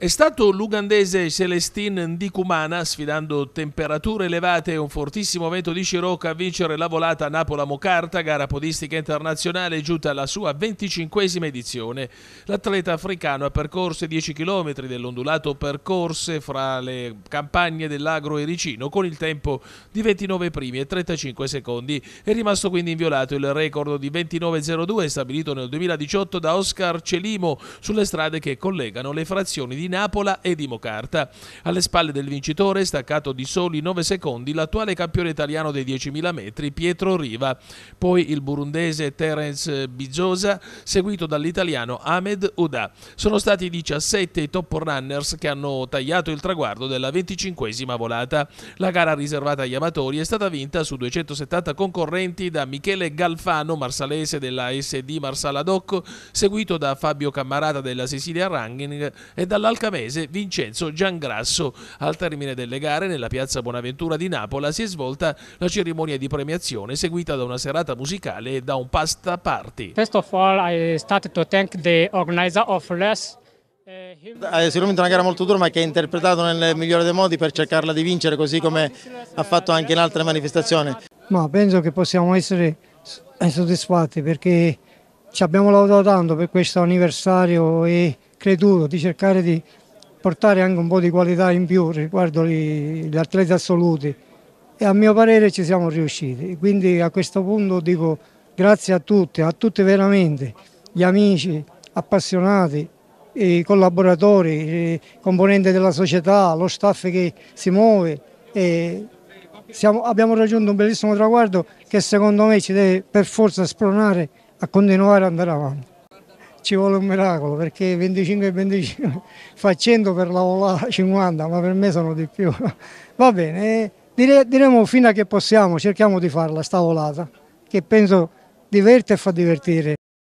È stato l'ugandese Celestin Ndikumana, sfidando temperature elevate e un fortissimo vento di Scirocco, a vincere la volata Napola-Mocarta, gara podistica internazionale giunta alla sua 25esima edizione. L'atleta africano ha percorso 10 km dell'ondulato percorse fra le campagne dell'Agro e Ricino con il tempo di 29 primi e 35 secondi. È rimasto quindi inviolato il record di 29.02 stabilito nel 2018 da Oscar Celimo sulle strade che collegano le frazioni di Napola e di Mocarta. Alle spalle del vincitore, staccato di soli 9 secondi, l'attuale campione italiano dei 10.000 metri, Pietro Riva. Poi il burundese Terence Bizzosa, seguito dall'italiano Ahmed Uda. Sono stati 17 i top runners che hanno tagliato il traguardo della 25esima volata. La gara riservata agli amatori è stata vinta su 270 concorrenti da Michele Galfano, marsalese della SD Marsala Marsaladocco, seguito da Fabio Cammarata della Sicilia Running e dall'Alcantara Valcavese Vincenzo Giangrasso. Al termine delle gare nella piazza Bonaventura di Napola si è svolta la cerimonia di premiazione seguita da una serata musicale e da un pasta party. First of all I started to thank the organizer of Les. Eh, eh, è sicuramente una gara molto dura ma che ha interpretato nel migliore dei modi per cercarla di vincere così come ha fatto anche in altre manifestazioni. Ma penso che possiamo essere eh, soddisfatti perché ci abbiamo lavorato tanto per questo anniversario e creduto di cercare di portare anche un po' di qualità in più riguardo gli, gli atleti assoluti e a mio parere ci siamo riusciti. Quindi a questo punto dico grazie a tutti, a tutti veramente, gli amici, appassionati, i collaboratori, i componenti della società, lo staff che si muove. Siamo, abbiamo raggiunto un bellissimo traguardo che secondo me ci deve per forza spronare a continuare ad andare avanti ci vuole un miracolo perché 25 e 25 fa 100 per la volata 50 ma per me sono di più va bene eh, dire, diremo fino a che possiamo cerchiamo di farla sta volata che penso diverte e fa divertire